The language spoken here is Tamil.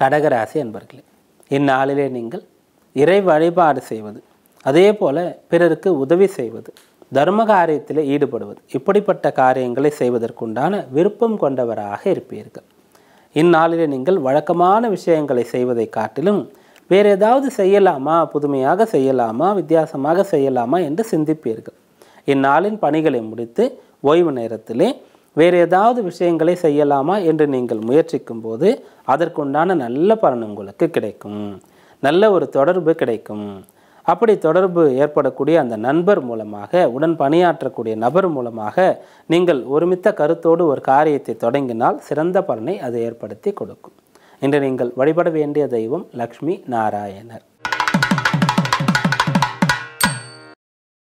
கடகராசி அன்பர்களே இந்நாளிலே நீங்கள் இறை வழிபாடு செய்வது அதே போல் பிறருக்கு உதவி செய்வது தர்ம காரியத்தில் ஈடுபடுவது இப்படிப்பட்ட காரியங்களை செய்வதற்குண்டான விருப்பம் கொண்டவராக இருப்பீர்கள் இந்நாளிலே நீங்கள் வழக்கமான விஷயங்களை செய்வதை காட்டிலும் வேறு ஏதாவது செய்யலாமா புதுமையாக செய்யலாமா வித்தியாசமாக செய்யலாமா என்று சிந்திப்பீர்கள் இந்நாளின் பணிகளை முடித்து ஓய்வு நேரத்திலே வேறு ஏதாவது விஷயங்களை செய்யலாமா என்று நீங்கள் முயற்சிக்கும் போது அதற்குண்டான நல்ல பலன் உங்களுக்கு கிடைக்கும் நல்ல ஒரு தொடர்பு கிடைக்கும் அப்படி தொடர்பு ஏற்படக்கூடிய அந்த நண்பர் மூலமாக உடன் பணியாற்றக்கூடிய நபர் மூலமாக நீங்கள் ஒருமித்த கருத்தோடு ஒரு காரியத்தை தொடங்கினால் சிறந்த பலனை அது ஏற்படுத்தி கொடுக்கும் இன்று நீங்கள் வழிபட வேண்டிய தெய்வம் லக்ஷ்மி நாராயணர்